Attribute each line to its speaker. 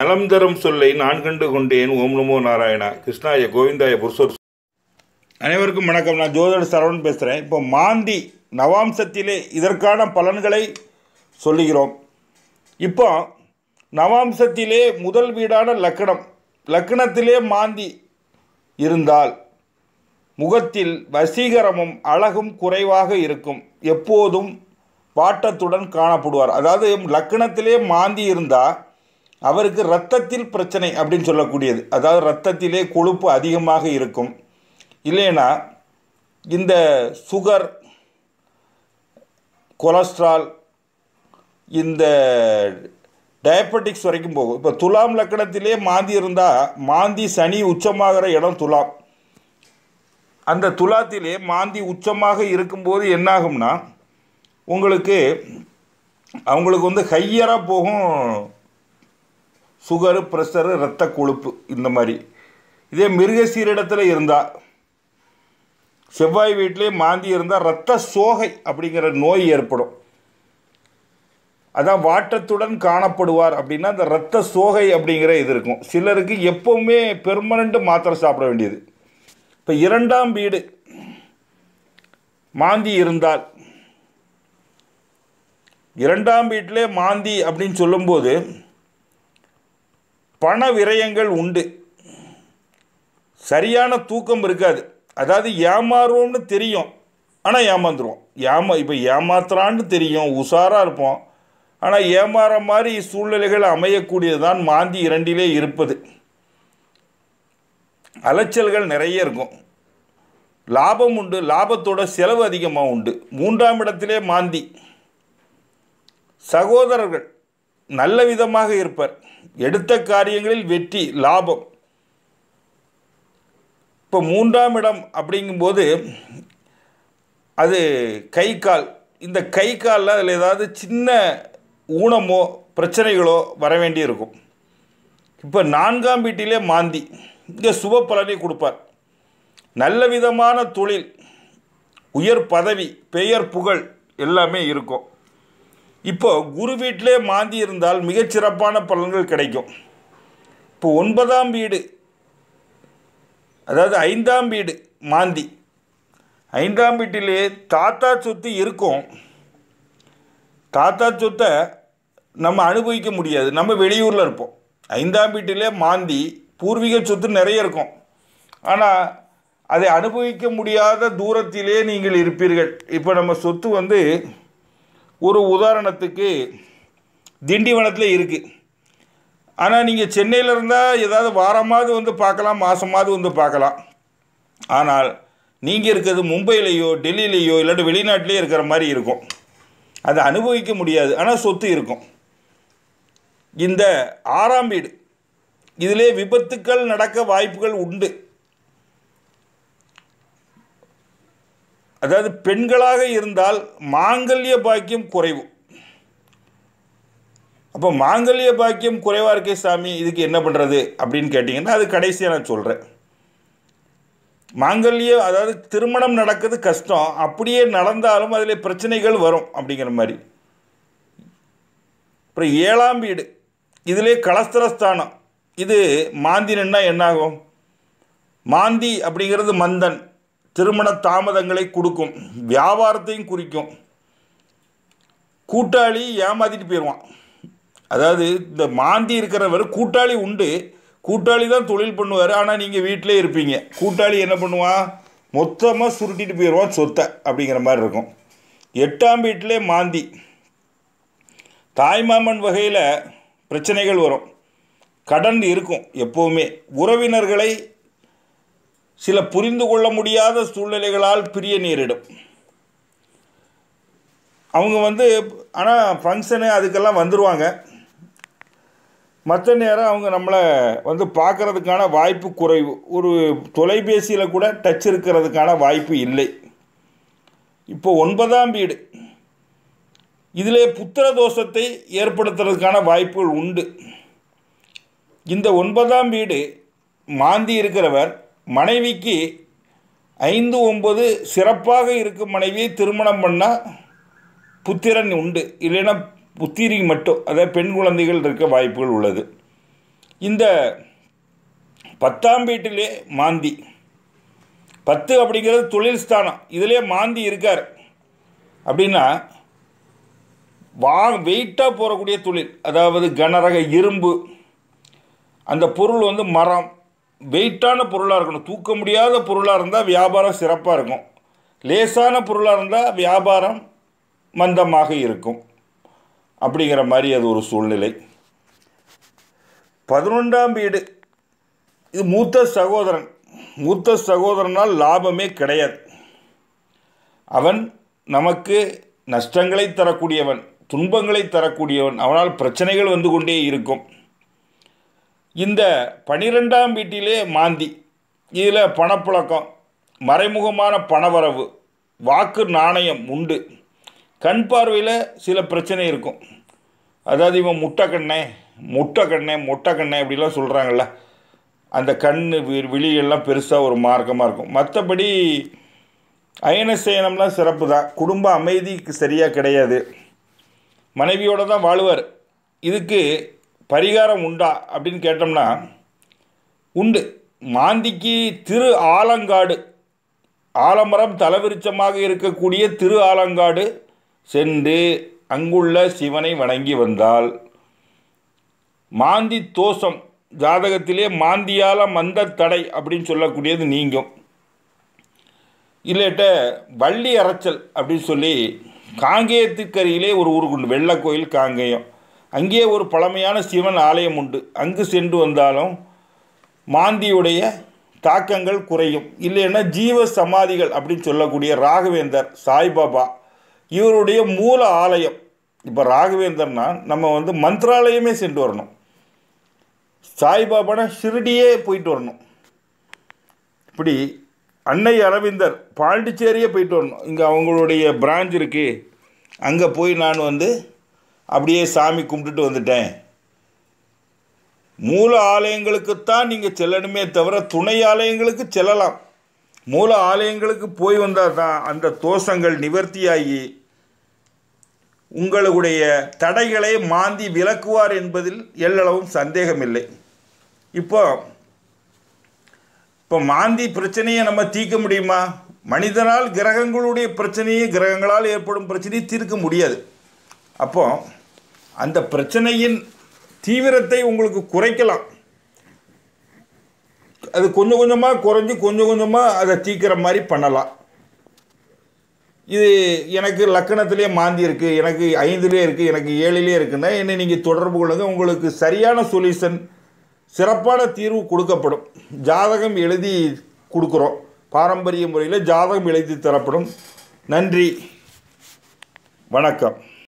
Speaker 1: நலம் தரும் சொல்லை நான் கண்டு கொண்டேன் ஓம் நமோ நாராயணா கிருஷ்ணாய கோவிந்தாய புருஷோர் அனைவருக்கும் வணக்கம் நான் ஜோதிட சரவணன் பேசுகிறேன் இப்போ மாந்தி நவாம்சத்திலே இதற்கான பலன்களை சொல்லுகிறோம் இப்போ நவாம்சத்திலே முதல் வீடான லக்கணம் லக்கணத்திலே மாந்தி இருந்தால் முகத்தில் வசீகரமும் அழகும் குறைவாக இருக்கும் எப்போதும் பாட்டத்துடன் காணப்படுவார் அதாவது லக்கணத்திலே மாந்தி இருந்தால் அவருக்கு ரத்தத்தில் பிரச்சனை அப்படின்னு சொல்லக்கூடியது அதாவது ரத்தத்திலே கொழுப்பு அதிகமாக இருக்கும் இல்லைன்னா இந்த சுகர் கொலஸ்ட்ரால் இந்த டயபெட்டிக்ஸ் வரைக்கும் போகும் இப்போ துலாம் லக்கணத்திலே மாந்தி இருந்தால் மாந்தி சனி உச்சமாகிற இடம் துலாம் அந்த துலாத்திலே மாந்தி உச்சமாக இருக்கும்போது என்னாகும்னா உங்களுக்கு அவங்களுக்கு வந்து ஹையராக போகும் சுகரு ப்ரெஷரு ரத்த கொழுப்பு இந்த மாதிரி இதே மிருகசீரிடத்தில் இருந்தால் செவ்வாய் வீட்டிலே மாந்தி இருந்தால் ரத்த சோகை அப்படிங்கிற நோய் ஏற்படும் அதான் வாட்டத்துடன் காணப்படுவார் அப்படின்னா அந்த ரத்த சோகை அப்படிங்கிற இது இருக்கும் சிலருக்கு எப்போவுமே பெர்மனண்ட்டு மாத்திரை சாப்பிட வேண்டியது இப்போ இரண்டாம் வீடு மாந்தி இருந்தால் இரண்டாம் வீட்டிலே மாந்தி அப்படின்னு சொல்லும்போது பண விரயங்கள் உண்டு சரியான தூக்கம் இருக்காது அதாவது ஏமாறுவோம்னு தெரியும் ஆனால் ஏமாந்துருவோம் ஏமா இப்போ ஏமாத்துறான்னு தெரியும் உஷாராக இருப்போம் ஆனால் ஏமாற மாதிரி சூழ்நிலைகள் அமையக்கூடியது தான் மாந்தி இரண்டிலே இருப்பது அலைச்சல்கள் நிறைய இருக்கும் லாபம் உண்டு லாபத்தோட செலவு அதிகமாக உண்டு மூன்றாம் இடத்திலே மாந்தி சகோதரர்கள் நல்ல விதமாக இருப்பர் எடுத்த காரியங்களில் வெற்றி லாபம் இப்போ மூன்றாம் இடம் அப்படிங்கும்போது அது கை கால் இந்த கை காலில் அதில் ஏதாவது சின்ன ஊனமோ பிரச்சனைகளோ வர வேண்டியிருக்கும் இப்போ நான்காம் வீட்டிலே மாந்தி இங்கே சுப பலனை கொடுப்பார் நல்ல விதமான தொழில் உயர் பதவி பெயர் புகழ் எல்லாமே இருக்கும் இப்போ குரு வீட்டிலே மாந்தி இருந்தால் மிகச்சிறப்பான பலன்கள் கிடைக்கும் இப்போ ஒன்பதாம் வீடு அதாவது ஐந்தாம் வீடு மாந்தி ஐந்தாம் வீட்டிலே தாத்தா சொத்து இருக்கும் தாத்தா சொத்தை நம்ம அனுபவிக்க முடியாது நம்ம வெளியூரில் இருப்போம் ஐந்தாம் வீட்டிலே மாந்தி பூர்வீக சொத்து நிறைய இருக்கும் ஆனால் அதை அனுபவிக்க முடியாத தூரத்திலே நீங்கள் இருப்பீர்கள் இப்போ நம்ம சொத்து வந்து ஒரு உதாரணத்துக்கு திண்டிவனத்தில் இருக்குது ஆனால் நீங்கள் சென்னையில் இருந்தால் ஏதாவது வாரமாவது வந்து பார்க்கலாம் மாதமாவது வந்து பார்க்கலாம் ஆனால் நீங்கள் இருக்கிறது மும்பையிலேயோ டெல்லியிலேயோ இல்லாட்டி வெளிநாட்டிலேயே இருக்கிற மாதிரி இருக்கும் அதை அனுபவிக்க முடியாது ஆனால் சொத்து இருக்கும் இந்த ஆறாம் வீடு இதிலே விபத்துக்கள் நடக்க வாய்ப்புகள் உண்டு அதாவது பெண்களாக இருந்தால் மாங்கல்ய பாக்கியம் குறைவு அப்போ மாங்கல்ய பாக்கியம் குறைவாக இருக்கே சாமி இதுக்கு என்ன பண்ணுறது அப்படின்னு கேட்டிங்கன்னா அது கடைசியாக நான் சொல்கிறேன் மாங்கல்யம் அதாவது திருமணம் நடக்கிறது கஷ்டம் அப்படியே நடந்தாலும் அதில் பிரச்சனைகள் வரும் அப்படிங்கிற மாதிரி அப்புறம் ஏழாம் வீடு இதிலே கலஸ்தரஸ்தானம் இது மாந்தினா என்னாகும் மாந்தி அப்படிங்கிறது மந்தன் திருமண தாமதங்களை கொடுக்கும் வியாபாரத்தையும் குறிக்கும் கூட்டாளி ஏமாத்திட்டு போயிடுவான் அதாவது இந்த மாந்தி இருக்கிறவர் கூட்டாளி உண்டு கூட்டாளி தான் தொழில் பண்ணுவார் ஆனால் நீங்கள் வீட்டிலே இருப்பீங்க கூட்டாளி என்ன பண்ணுவான் மொத்தமாக சுருட்டிட்டு போயிடுவான் சொத்தை அப்படிங்கிற மாதிரி இருக்கும் எட்டாம் வீட்டிலே மாந்தி தாய்மாமன் வகையில் பிரச்சனைகள் வரும் கடன் இருக்கும் எப்போவுமே உறவினர்களை சில புரிந்து கொள்ள முடியாத சூழ்நிலைகளால் பிரிய நேரிடும் அவங்க வந்து ஆனால் ஃபங்க்ஷனு அதுக்கெல்லாம் வந்துடுவாங்க மற்ற நேரம் அவங்க நம்மளை வந்து பார்க்குறதுக்கான வாய்ப்பு குறைவு ஒரு தொலைபேசியில் கூட டச் இருக்கிறதுக்கான வாய்ப்பு இல்லை இப்போ ஒன்பதாம் வீடு இதில் புத்திர தோஷத்தை ஏற்படுத்துறதுக்கான வாய்ப்புகள் உண்டு இந்த ஒன்பதாம் வீடு மாந்தி இருக்கிறவர் மனைவிக்கு ஐந்து ஒம்பது சிறப்பாக இருக்கும் மனைவியை திருமணம் பண்ணால் புத்திரன் உண்டு இல்லைன்னா புத்திரி மட்டும் அதாவது பெண் குழந்தைகள் இருக்க வாய்ப்புகள் உள்ளது இந்த பத்தாம் வீட்டிலே மாந்தி பத்து அப்படிங்கிறது தொழில் ஸ்தானம் இதிலே மாந்தி இருக்கார் அப்படின்னா வா வெயிட்டாக போகக்கூடிய தொழில் அதாவது கனரக இரும்பு அந்த பொருள் வந்து மரம் வெயிட்டான பொருளாக இருக்கணும் தூக்க முடியாத பொருளாக இருந்தால் வியாபாரம் சிறப்பாக இருக்கும் லேசான பொருளாக இருந்தால் வியாபாரம் மந்தமாக இருக்கும் அப்படிங்கிற மாதிரி அது ஒரு சூழ்நிலை பதினொன்றாம் வீடு இது மூத்த சகோதரன் மூத்த சகோதரனால் லாபமே கிடையாது அவன் நமக்கு நஷ்டங்களை தரக்கூடியவன் துன்பங்களை தரக்கூடியவன் அவனால் பிரச்சனைகள் வந்து கொண்டே இருக்கும் இந்த பனிரெண்டாம் வீட்டிலே மாந்தி இதில் பணப்புழக்கம் மறைமுகமான பணவரவு வாக்கு நாணயம் உண்டு கண் பார்வையில் சில பிரச்சனை இருக்கும் அதாவது இவன் முட்டை கண்ணே முட்டை கண்ணே இப்படிலாம் சொல்கிறாங்கள்ல அந்த கண் விழியெல்லாம் பெருசாக ஒரு மார்க்கமாக இருக்கும் மற்றபடி அயனசயனம்லாம் சிறப்பு தான் குடும்ப அமைதிக்கு சரியாக கிடையாது மனைவியோடு தான் வாழ்வார் இதுக்கு பரிகாரம் உண்டா அப்படின்னு கேட்டோம்னா உண்டு மாந்திக்கு திரு ஆலங்காடு ஆலமரம் தலவிருச்சமாக இருக்கக்கூடிய திரு ஆலங்காடு சென்று அங்குள்ள சிவனை வணங்கி வந்தால் மாந்தி தோஷம் ஜாதகத்திலே மாந்தியால மந்த தடை அப்படின்னு சொல்லக்கூடியது நீங்கும் இல்லட்ட வள்ளி அரைச்சல் அப்படின்னு சொல்லி காங்கேயத்துக்கரையிலே ஒரு ஊருக்குண்டு உண்டு வெள்ளக்கோயில் காங்கேயம் அங்கே ஒரு பழமையான சிவன் ஆலயம் உண்டு அங்கு சென்று வந்தாலும் மாந்தியுடைய தாக்கங்கள் குறையும் இல்லைன்னா ஜீவ சமாதிகள் அப்படின்னு சொல்லக்கூடிய ராகவேந்தர் சாய்பாபா இவருடைய மூல ஆலயம் இப்போ ராகவேந்தர்னால் நம்ம வந்து மந்திராலயமே சென்று வரணும் சாய்பாபான ஷிரடியே போயிட்டு வரணும் இப்படி அன்னை அரவிந்தர் பாண்டிச்சேரியே போயிட்டு வரணும் இங்கே அவங்களுடைய பிரான்ச் இருக்குது அங்கே போய் நான் வந்து அப்படியே சாமி கும்பிட்டுட்டு வந்துட்டேன் மூல ஆலயங்களுக்குத்தான் நீங்கள் செல்லணுமே தவிர துணை ஆலயங்களுக்கு செல்லலாம் மூல ஆலயங்களுக்கு போய் வந்தால் தான் அந்த தோஷங்கள் நிவர்த்தியாகி உங்களுடைய தடைகளை மாந்தி விளக்குவார் என்பதில் எல்லளவும் சந்தேகமில்லை இப்போ இப்போ மாந்தி பிரச்சனையை நம்ம தீர்க்க முடியுமா மனிதனால் கிரகங்களுடைய பிரச்சனையை கிரகங்களால் ஏற்படும் பிரச்சனையை தீர்க்க முடியாது அப்போது அந்த பிரச்சனையின் தீவிரத்தை உங்களுக்கு குறைக்கலாம் அது கொஞ்சம் கொஞ்சமாக குறைஞ்சி கொஞ்சம் கொஞ்சமாக அதை தீக்கிற மாதிரி பண்ணலாம் இது எனக்கு லக்கணத்திலே மாந்தி இருக்குது எனக்கு ஐந்துலேயே இருக்குது எனக்கு ஏழிலே இருக்குன்னா என்னை நீங்கள் தொடர்பு கொள்ளுங்கள் உங்களுக்கு சரியான சொல்யூஷன் சிறப்பான தீர்வு கொடுக்கப்படும் ஜாதகம் எழுதி கொடுக்குறோம் பாரம்பரிய முறையில் ஜாதகம் எழுதி தரப்படும் நன்றி வணக்கம்